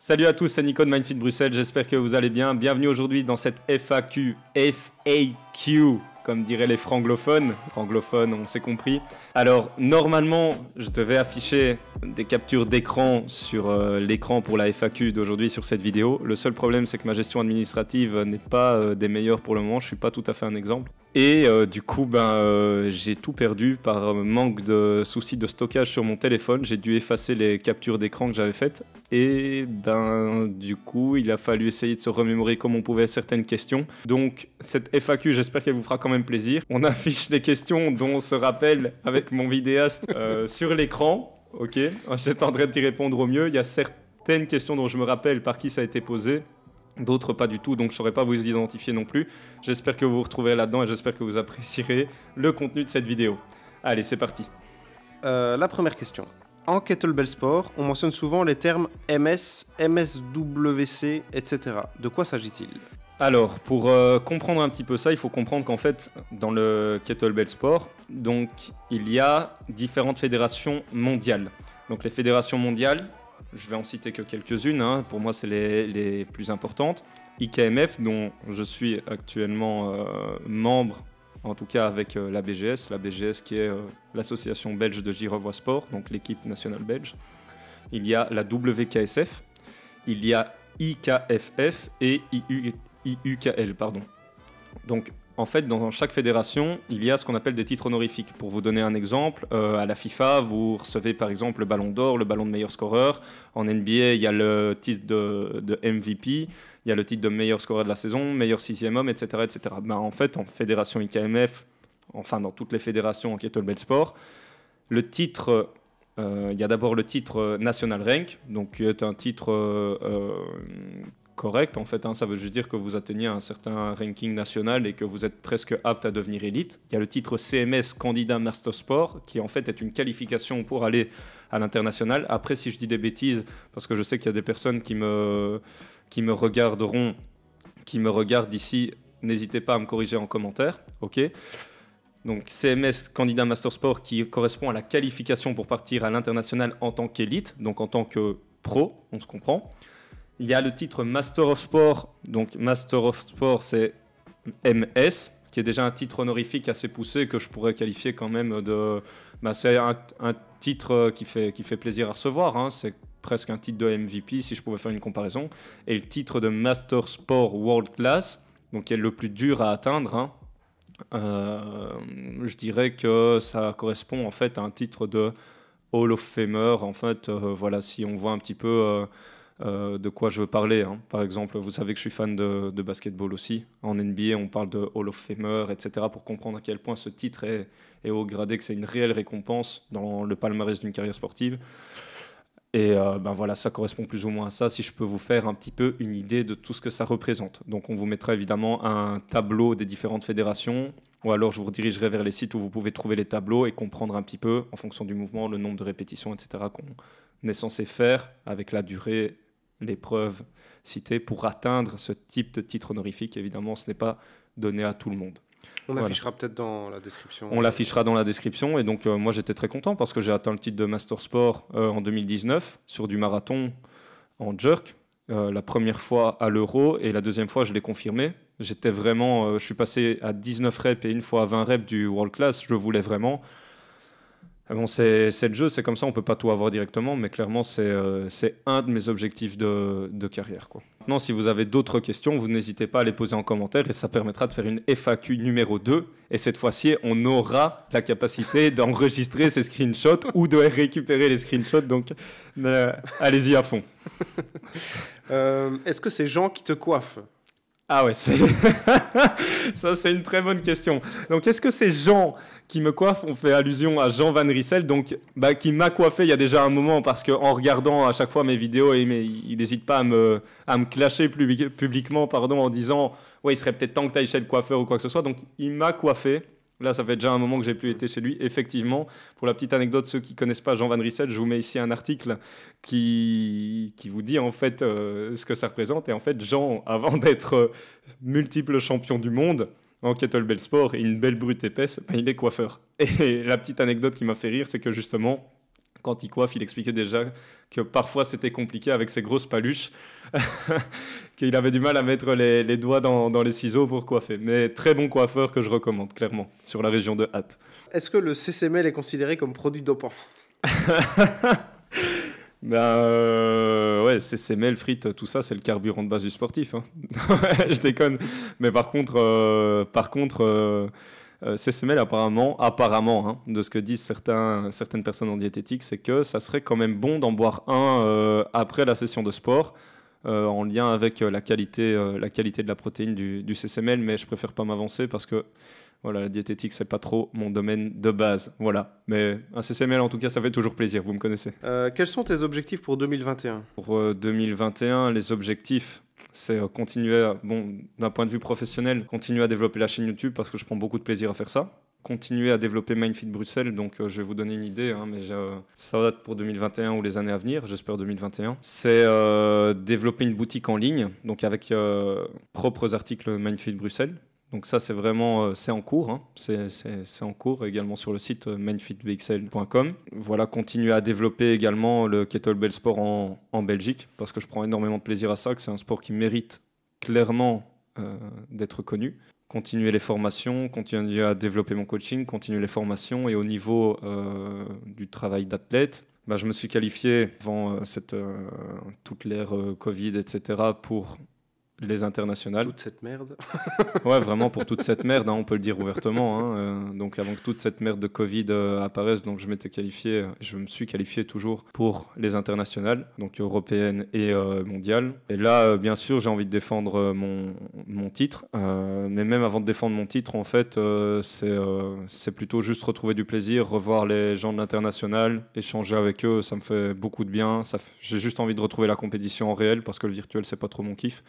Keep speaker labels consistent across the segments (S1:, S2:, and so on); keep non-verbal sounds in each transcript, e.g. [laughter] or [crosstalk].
S1: Salut à tous, c'est Nico de Mindfit Bruxelles, j'espère que vous allez bien. Bienvenue aujourd'hui dans cette FAQ, FAQ, comme diraient les franglophones. Franglophones, on s'est compris. Alors, normalement, je devais afficher des captures d'écran sur euh, l'écran pour la FAQ d'aujourd'hui sur cette vidéo. Le seul problème, c'est que ma gestion administrative n'est pas euh, des meilleures pour le moment, je ne suis pas tout à fait un exemple. Et euh, du coup, ben, euh, j'ai tout perdu par manque de soucis de stockage sur mon téléphone. J'ai dû effacer les captures d'écran que j'avais faites. Et ben, du coup, il a fallu essayer de se remémorer comme on pouvait certaines questions. Donc, cette FAQ, j'espère qu'elle vous fera quand même plaisir. On affiche les questions dont on se rappelle avec mon vidéaste euh, sur l'écran. Ok, j'attendrai d'y répondre au mieux. Il y a certaines questions dont je me rappelle par qui ça a été posé. D'autres pas du tout, donc je saurais pas vous identifier non plus. J'espère que vous vous retrouverez là-dedans et j'espère que vous apprécierez le contenu de cette vidéo. Allez, c'est
S2: parti. Euh, la première question. En kettlebell sport, on mentionne souvent les termes MS, MSWC, etc. De quoi s'agit-il
S1: alors, pour euh, comprendre un petit peu ça, il faut comprendre qu'en fait, dans le kettlebell sport, donc il y a différentes fédérations mondiales. Donc les fédérations mondiales, je vais en citer que quelques-unes, hein. pour moi c'est les, plus importantes. IKMF, dont je suis actuellement euh, membre, en tout cas avec euh, la BGS, la BGS qui est euh, l'association belge de Girovois Sport, donc l'équipe nationale belge. Il y a la WKSF, il y a IKFF et IUKL. Pardon. Donc en fait, dans chaque fédération, il y a ce qu'on appelle des titres honorifiques. Pour vous donner un exemple, euh, à la FIFA, vous recevez par exemple le ballon d'or, le ballon de meilleur scoreur. En NBA, il y a le titre de, MVP, il y a le titre de meilleur scoreur de la saison, meilleur sixième homme, etc. etc. Ben, en fait, en fédération IKMF, enfin dans toutes les fédérations en kettlebell sport, le titre euh, il y a d'abord le titre euh, National Rank, donc qui est un titre correct, en fait. Hein. ça veut juste dire que vous atteignez un certain ranking national et que vous êtes presque apte à devenir élite. Il y a le titre CMS candidat Master Sport, qui en fait est une qualification pour aller à l'international. Après, si je dis des bêtises, parce que je sais qu'il y a des personnes qui me, qui me regarderont, qui me regardent ici, n'hésitez pas à me corriger en commentaire, ok donc CMS candidat Master Sport qui correspond à la qualification pour partir à l'international en tant qu'élite, donc en tant que pro, on se comprend. Il y a le titre Master of Sport. Donc Master of Sport, c'est MS, qui est déjà un titre honorifique assez poussé que je pourrais qualifier quand même de... Bah, c'est un, titre qui fait, qui fait plaisir à recevoir. Hein. C'est presque un titre de MVP si je pouvais faire une comparaison. Et le titre de Master Sport World Class, donc qui est le plus dur à atteindre. Hein. Euh, je dirais que ça correspond en fait à un titre de Hall of Famer. En fait, euh, voilà, si on voit un petit peu... Euh, euh, de quoi je veux parler. Hein. Par exemple, vous savez que je suis fan de, de, basketball aussi. En NBA, on parle de Hall of Famer, etc., pour comprendre à quel point ce titre est, est haut gradé, que c'est une réelle récompense dans le palmarès d'une carrière sportive. Et euh, ben voilà, ça correspond plus ou moins à ça, si je peux vous faire un petit peu une idée de tout ce que ça représente. Donc on vous mettra évidemment un tableau des différentes fédérations, ou alors je vous redirigerai vers les sites où vous pouvez trouver les tableaux et comprendre un petit peu, en fonction du mouvement, le nombre de répétitions, etc., qu'on est censé faire avec la durée les l'épreuve citée pour atteindre ce type de titre honorifique. Évidemment, ce n'est pas donné à tout le monde. On l'affichera peut-être dans la description. On l'affichera dans la description. Et donc, euh, moi, j'étais très content parce que j'ai atteint le titre de Master Sport euh, en 2019 sur du marathon en jerk. Euh, la première fois à l'euro et la deuxième fois, je l'ai confirmé. J'étais vraiment. je suis passé à 19 reps et une fois à 20 reps du World Class. Je voulais vraiment. Ah bon, c'est le jeu, c'est comme ça, on ne peut pas tout avoir directement, mais clairement, c'est euh, un de mes objectifs de, carrière. Maintenant, si vous avez d'autres questions, vous n'hésitez pas à les poser en commentaire et ça permettra de faire une FAQ numéro 2. Et cette fois-ci, on aura la capacité d'enregistrer ces screenshots ou de récupérer les screenshots, donc euh, allez-y à fond. [laughs]
S2: Euh, est-ce que c'est Jean qui te coiffe ah ouais, [laughs] ça
S1: c'est une très bonne question. Donc est-ce que ces gens qui me coiffent on fait allusion à Jean Van Rissel, donc bah, qui m'a coiffé il y a déjà un moment parce que en regardant à chaque fois mes vidéos, il n'hésite pas à me, à me clasher publiquement pardon, en disant ouais il serait peut-être temps que tu ailles chez le coiffeur ou quoi que ce soit. Donc il m'a coiffé Là, ça fait déjà un moment que j'ai plus été chez lui. Effectivement, pour la petite anecdote, ceux qui connaissent pas Jean Van Risset, je vous mets ici un article qui, qui vous dit en fait euh, ce que ça représente. Et en fait, Jean, [laughs] avant d'être euh, multiple champion du monde en kettlebell sport et une belle brute épaisse, ben, il est coiffeur. Et la petite anecdote qui m'a fait rire, c'est que justement, quand il coiffe, il expliquait déjà que parfois c'était compliqué avec ses grosses paluches, [laughs] qu'il avait du mal à mettre les, doigts dans, les ciseaux pour coiffer. Mais très bon coiffeur que je recommande, clairement, sur la région de Hatt.
S2: Est-ce que le CCML est considéré comme produit dopant [laughs]
S1: Ben euh, ouais, CCML, frites, tout ça, c'est le carburant de base du sportif. Hein. [laughs] je déconne. Mais par contre, euh, par contre euh, CCML euh, CSML, apparemment, apparemment hein, de ce que disent certains, certaines personnes en diététique, c'est que ça serait quand même bon d'en boire un euh, après la session de sport. Euh, en lien avec la, qualité, la qualité de la protéine du, du CSML, mais je préfère pas m'avancer parce que voilà, la diététique, c'est pas trop mon domaine de base. Voilà. Mais un CCML, en tout cas, ça fait toujours plaisir, vous me connaissez.
S2: quels sont tes objectifs pour 2021
S1: Pour 2021, les objectifs, c'est euh, continuer, bon, d'un point de vue professionnel, continuer à développer la chaîne YouTube parce que je prends beaucoup de plaisir à faire ça. Continuer à développer MindFit Bruxelles, donc euh, je vais vous donner une idée, hein, mais ça date pour 2021 ou les années à venir, j'espère 2021. C'est euh, développer une boutique en ligne, donc avec propres articles MindFit Bruxelles, donc ça, c'est vraiment, euh, c'est en cours, hein. c'est en cours également sur le site euh, mainfitbxl.com. Voilà, continuer à développer également le kettlebell sport en, en, Belgique, parce que je prends énormément de plaisir à ça, que c'est un sport qui mérite clairement euh, d'être connu. Continuer les formations, continuer à développer mon coaching, continuer les formations, et au niveau du travail d'athlète, bah, je me suis qualifié avant cette, toute l'ère Covid, etc., pour les internationales. Toute cette merde. [laughs] ouais, vraiment pour toute cette merde, hein, on peut le dire ouvertement. Hein, euh, donc avant que toute cette merde de Covid euh, apparaisse, donc je m'étais qualifié, je me suis qualifié toujours pour les internationales, donc européennes et euh, mondiales. Et là, bien sûr, j'ai envie de défendre mon, mon titre, mais même avant de défendre mon titre, en fait, c'est plutôt juste retrouver du plaisir, revoir les gens de l'international, échanger avec eux, ça me fait beaucoup de bien. J'ai juste envie de retrouver la compétition en réel parce que le virtuel, c'est pas trop mon kiff.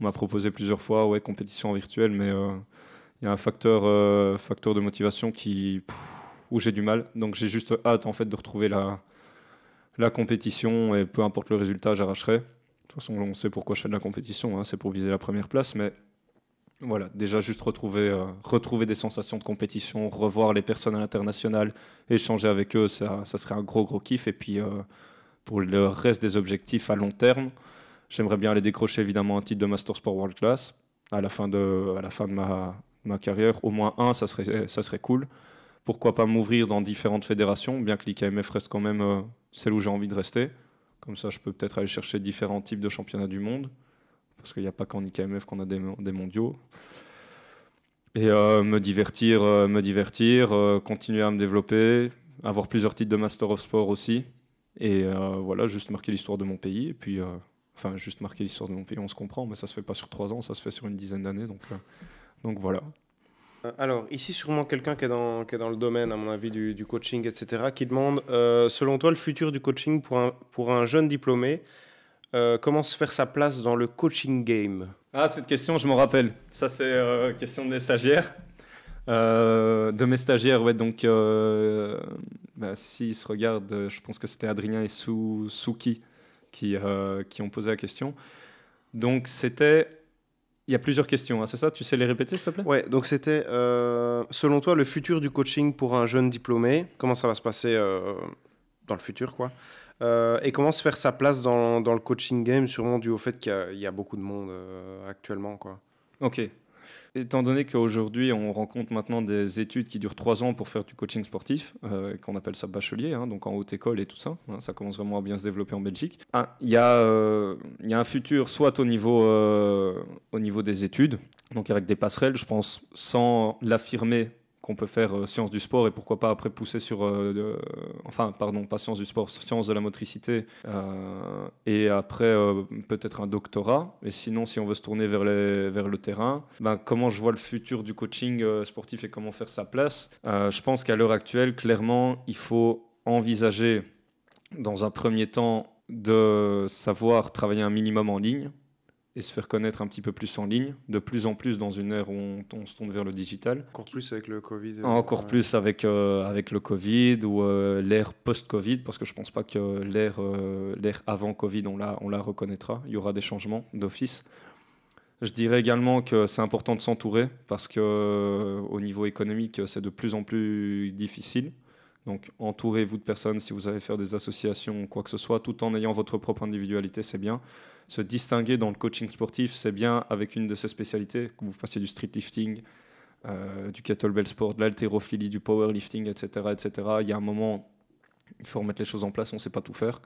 S1: On m'a proposé plusieurs fois, ouais, compétition virtuelle, mais euh, il y a un facteur, euh, facteur de motivation qui, où j'ai du mal. Donc j'ai juste hâte en fait de retrouver la, la compétition et peu importe le résultat, j'arracherai. De toute façon, on sait pourquoi je fais de la compétition, hein, c'est pour viser la première place, mais voilà, déjà juste retrouver, euh, retrouver des sensations de compétition, revoir les personnes à l'international, échanger avec eux, ça, ça serait un gros gros kiff. Et puis pour le reste des objectifs à long terme, J'aimerais bien aller décrocher évidemment un titre de Master Sport World Class à la fin de, la fin ma, carrière. Au moins un, ça serait, ça serait cool. Pourquoi pas m'ouvrir dans différentes fédérations, bien que l'IKMF reste quand même euh, celle où j'ai envie de rester. Comme ça, je peux peut-être aller chercher différents types de championnats du monde, parce qu'il n'y a pas qu'en IKMF qu'on a des, mondiaux. Et euh, me divertir, euh, me divertir continuer à me développer, avoir plusieurs titres de Master of Sport aussi. Et voilà, juste marquer l'histoire de mon pays. Et puis Enfin, juste marquer l'histoire de mon pays, on se comprend, mais ça se fait pas sur trois ans, ça se fait sur une dizaine d'années. Donc, euh, donc voilà.
S2: Euh, alors, ici, sûrement quelqu'un qui, qui, est dans le domaine, à mon avis, du, coaching, etc., qui demande euh, selon toi, le futur du coaching pour un, pour un jeune diplômé, comment se faire sa place dans le coaching game
S1: Ah, cette question, je m'en rappelle. Ça, c'est une question de mes stagiaires. de mes stagiaires, ouais, donc, bah, s'ils se regardent, je pense que c'était Adrien et Souki euh, qui, ont
S2: posé la question. Donc c'était... Il y a plusieurs questions, hein, c'est ça Tu sais les répéter, s'il te plaît Oui, donc c'était, euh, selon toi, le futur du coaching pour un jeune diplômé, comment ça va se passer euh, dans le futur, quoi Et comment se faire sa place dans, le coaching game, sûrement dû au fait qu'il y, y, a beaucoup de monde actuellement, quoi. Ok, étant
S1: donné qu'aujourd'hui, on rencontre maintenant des études qui durent trois ans pour faire du coaching sportif, euh, qu'on appelle ça bachelier, hein, donc en haute école et tout ça, hein, ça commence vraiment à bien se développer en Belgique, hein, euh, il y, a un futur soit au niveau, euh, au niveau des études, donc avec des passerelles, je pense, sans l'affirmer qu'on peut faire euh, science du sport et pourquoi pas après pousser sur, euh, enfin pardon, pas sciences du sport, sciences de la motricité euh, et après peut-être un doctorat. Et sinon, si on veut se tourner vers, les, vers le terrain, ben, comment je vois le futur du coaching sportif et comment faire sa place Je pense qu'à l'heure actuelle, clairement, il faut envisager dans un premier temps de savoir travailler un minimum en ligne et se faire connaître un petit peu plus en ligne, de plus en plus dans une ère où on, se tourne vers le digital. Encore plus avec le Covid. Euh, Encore plus avec, euh, avec le Covid ou euh, l'ère post-Covid, parce que je ne pense pas que l'ère avant Covid, on la, on la reconnaîtra. Il y aura des changements d'office. Je dirais également que c'est important de s'entourer, parce qu'au niveau économique, c'est de plus en plus difficile. Donc entourez-vous de personnes si vous avez faire des associations quoi que ce soit, tout en ayant votre propre individualité, c'est bien se distinguer dans le coaching sportif, c'est bien avec une de ses spécialités, que vous fassiez du street lifting, euh, du kettlebell sport, de l'haltérophilie, du powerlifting, etc., etc. Il y a un moment, il faut remettre les choses en place, on ne sait pas tout faire.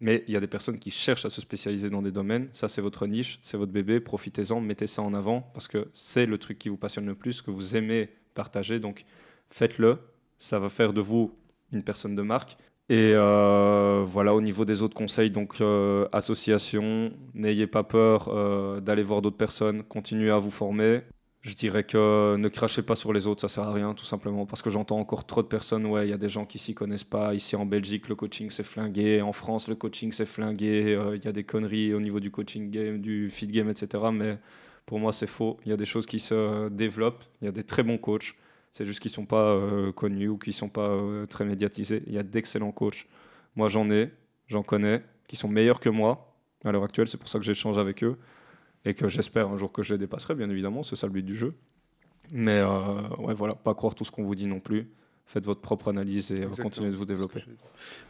S1: Mais il y a des personnes qui cherchent à se spécialiser dans des domaines. Ça, c'est votre niche, c'est votre bébé. Profitez-en, mettez ça en avant parce que c'est le truc qui vous passionne le plus, que vous aimez partager. Donc, faites-le. Ça va faire de vous une personne de marque. Et euh, voilà, au niveau des autres conseils, donc euh, association, n'ayez pas peur euh, d'aller voir d'autres personnes, continuez à vous former. Je dirais que ne crachez pas sur les autres, ça sert à rien tout simplement, parce que j'entends encore trop de personnes, ouais, il y a des gens qui s'y connaissent pas, ici en Belgique le coaching c'est flingué, en France le coaching c'est flingué, euh, il y a des conneries au niveau du coaching game, du feed game, etc. Mais pour moi c'est faux, il y a des choses qui se développent, il y a des très bons coachs, c'est juste qu'ils ne sont pas euh, connus ou qu'ils ne sont pas euh, très médiatisés. Il y a d'excellents coachs. Moi, j'en ai, j'en connais, qui sont meilleurs que moi à l'heure actuelle. C'est pour ça que j'échange avec eux et que j'espère un jour que je les dépasserai, bien évidemment. C'est ça le but du jeu. Mais euh, ouais, voilà, pas croire tout ce qu'on vous dit non plus faites votre propre analyse et euh, continuez de vous développer.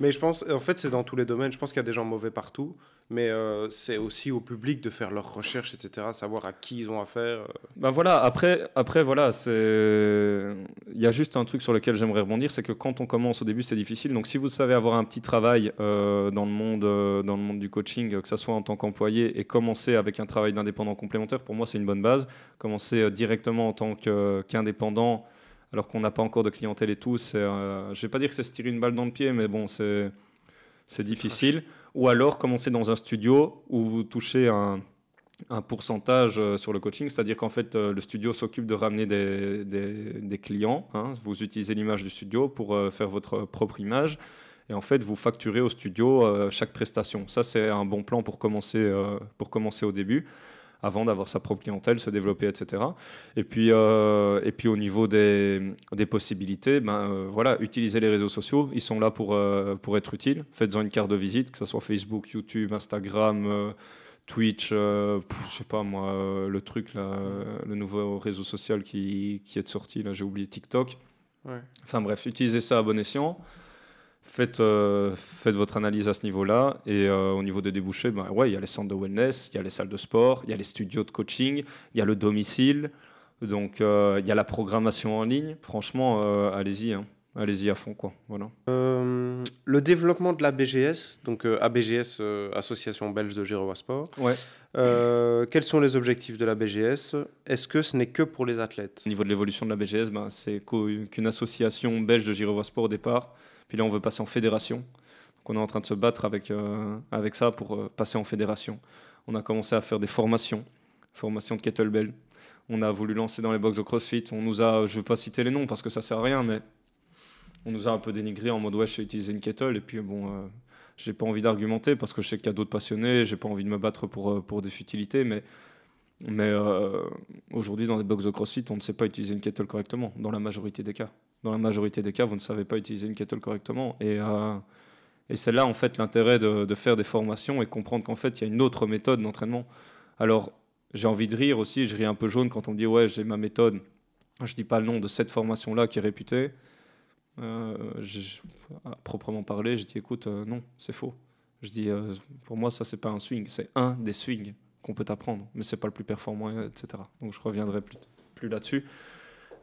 S2: Mais je pense, en fait, c'est dans tous les domaines. Je pense qu'il y a des gens mauvais partout, mais euh, c'est aussi au public de faire leurs recherches, etc., savoir à qui ils ont affaire.
S1: Ben voilà, après, après voilà, c'est... il y a juste un truc sur lequel j'aimerais rebondir, c'est que quand on commence au début, c'est difficile. Donc si vous savez avoir un petit travail dans, le monde, dans le monde du coaching, que ce soit en tant qu'employé, et commencer avec un travail d'indépendant complémentaire, pour moi, c'est une bonne base. Commencer directement en tant qu'indépendant alors qu'on n'a pas encore de clientèle et tout. Euh, je ne vais pas dire que c'est se tirer une balle dans le pied, mais bon, c'est, difficile. Ou alors commencer dans un studio où vous touchez un, pourcentage euh, sur le coaching, c'est-à-dire qu'en fait, euh, le studio s'occupe de ramener des, clients. Hein. Vous utilisez l'image du studio pour faire votre propre image. Et en fait, vous facturez au studio chaque prestation. Ça, c'est un bon plan pour commencer, pour commencer au début avant d'avoir sa propre clientèle, se développer, etc. Et puis, euh, et puis au niveau des, des possibilités, ben, euh, voilà, utilisez les réseaux sociaux, ils sont là pour, euh, pour être utiles. Faites-en une carte de visite, que ce soit Facebook, YouTube, Instagram. Twitch, je sais pas moi, le truc là, le nouveau réseau social qui, qui est sorti là, j'ai oublié TikTok. Enfin bref, utilisez ça à bon escient. Faites, euh, faites votre analyse à ce niveau-là. Et euh, au niveau des débouchés, ben, ouais, il y a les centres de wellness, il y a les salles de sport, il y a les studios de coaching, il y a le domicile. Donc, euh, il y a la programmation en ligne. Franchement, allez-y. Hein allez-y à fond. Quoi. Voilà.
S2: Euh, le développement de la BGS, donc euh, ABGS, euh, Association belge de Sport. Ouais. quels sont les objectifs de la BGS Est-ce que ce n'est que pour les athlètes
S1: Au niveau de l'évolution de la BGS, ben, c'est qu'une association belge de sport au départ. Puis là, on veut passer en fédération. Donc, on est en train de se battre avec, avec ça pour passer en fédération. On a commencé à faire des formations, formation de kettlebell. On a voulu lancer dans les box au CrossFit. On nous a, je ne veux pas citer les noms parce que ça sert à rien, mais on nous a un peu dénigré en mode ouais, j'ai utilisé une kettle, et puis bon, euh, j'ai pas envie d'argumenter parce que je sais qu'il y a d'autres passionnés, j'ai pas envie de me battre pour, euh, des futilités, mais, mais euh, aujourd'hui dans les box de CrossFit, on ne sait pas utiliser une kettle correctement, dans la majorité des cas. Dans la majorité des cas, vous ne savez pas utiliser une kettle correctement. Et, et c'est là en fait l'intérêt de, de, faire des formations et comprendre qu'en fait il y a une autre méthode d'entraînement. Alors j'ai envie de rire aussi, je ris un peu jaune quand on me dit ouais j'ai ma méthode, je dis pas le nom de cette formation là qui est réputée euh, à proprement parler, je dis écoute, euh, non, c'est faux. Je dis euh, pour moi, ça, c'est pas un swing, c'est un des swings qu'on peut apprendre, mais c'est pas le plus performant, etc. Donc je reviendrai plus, là-dessus.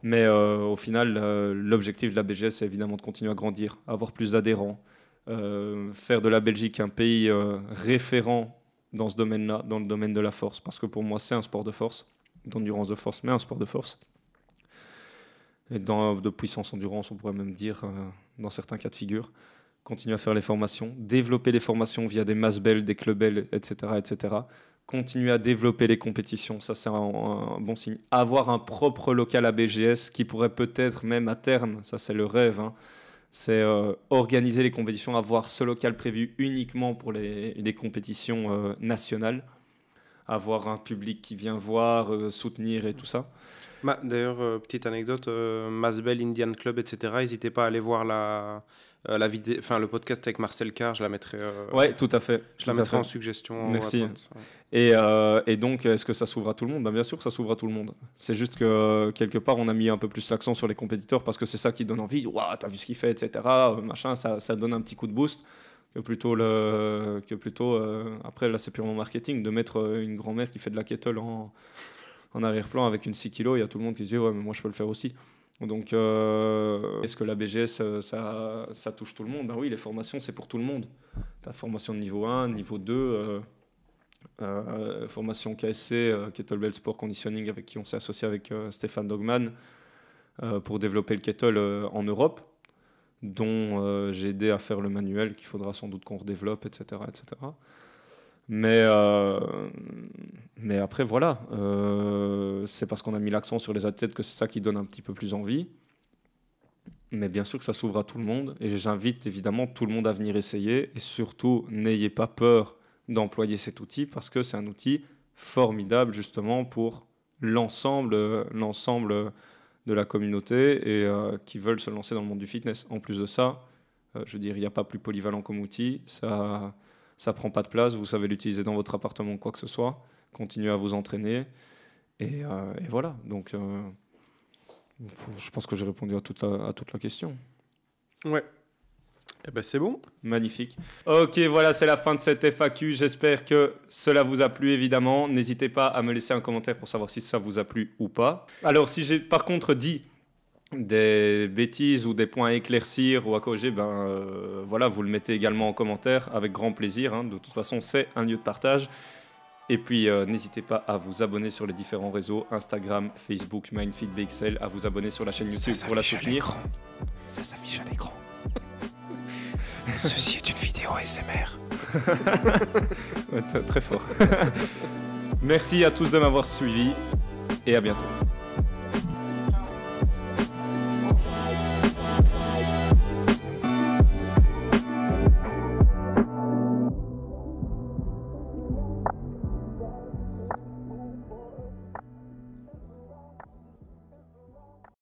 S1: Mais au final, l'objectif de la BGS, c'est évidemment de continuer à grandir, avoir plus d'adhérents, faire de la Belgique un pays référent dans ce domaine-là, dans le domaine de la force, parce que pour moi, c'est un sport de force, d'endurance de force, mais un sport de force et de puissance endurance, on pourrait même dire, euh, dans certains cas de figure. Continuer à faire les formations, développer les formations via des mass belles, des club etc., etc. Continuer à développer les compétitions, ça c'est un, bon signe. Avoir un propre local à BGS qui pourrait peut-être même à terme, ça c'est le rêve, hein, c'est euh, organiser les compétitions, avoir ce local prévu uniquement pour les, compétitions euh, nationales, avoir un public qui vient voir, soutenir et tout ça.
S2: D'ailleurs, euh, petite anecdote, euh, Masbel Indian Club, etc. N'hésitez pas à aller voir la, euh, la vidéo, enfin le podcast avec Marcel Carr, je la mettrai. Euh, ouais, tout à fait. Je la mettrai en suggestion. Merci.
S1: Et, et, donc, est-ce que ça s'ouvre à tout le monde bah, Bien sûr, que ça s'ouvre à tout le monde. C'est juste que quelque part, on a mis un peu plus l'accent sur les compétiteurs parce que c'est ça qui donne envie. Tu t'as vu ce qu'il fait, etc. Machin, ça, ça donne un petit coup de boost que plutôt le que plutôt après là c'est purement marketing de mettre une grand-mère qui fait de la kettle en en arrière-plan avec une 6 kg, il y a tout le monde qui se dit ouais mais moi je peux le faire aussi. Donc euh, est-ce que la BGS euh, ça, ça touche tout le monde Ben oui, les formations c'est pour tout le monde. Ta formation de niveau 1, niveau 2, euh, formation KSC, Kettlebell Sport Conditioning avec qui on s'est associé avec Stéphane Dogman pour développer le kettle en Europe dont j'ai aidé à faire le manuel qu'il faudra sans doute qu'on redéveloppe, etc. etc. Mais mais après, voilà, euh, c'est parce qu'on a mis l'accent sur les athlètes que c'est ça qui donne un petit peu plus envie. Mais bien sûr que ça s'ouvre à tout le monde. Et j'invite évidemment tout le monde à venir essayer. Et surtout, n'ayez pas peur d'employer cet outil parce que c'est un outil formidable justement pour l'ensemble, l'ensemble de la communauté et euh, qui veulent se lancer dans le monde du fitness. En plus de ça, euh, je veux dire, il n'y a pas plus polyvalent comme outil. Ça ça prend pas de place. Vous savez l'utiliser dans votre appartement, quoi que ce soit continuez à vous entraîner. Et, euh, voilà, donc euh, je pense que j'ai répondu à toute la, à toute la question. Ouais. Eh ben c'est bon. Magnifique. Ok, voilà, c'est la fin de cette FAQ. J'espère que cela vous a plu, évidemment. N'hésitez pas à me laisser un commentaire pour savoir si ça vous a plu ou pas. Alors, si j'ai par contre dit des bêtises ou des points à éclaircir ou à corriger, ben euh, voilà, vous le mettez également en commentaire avec grand plaisir. Hein. De toute façon, c'est un lieu de partage. Et puis euh, n'hésitez pas à vous abonner sur les différents réseaux Instagram, Facebook, Mindfit, à vous abonner sur la chaîne YouTube pour la soutenir. À
S2: ça s'affiche à l'écran. [laughs] Ceci est une vidéo SMR. [laughs] très fort.
S1: [laughs] Merci à tous de m'avoir suivi et à bientôt.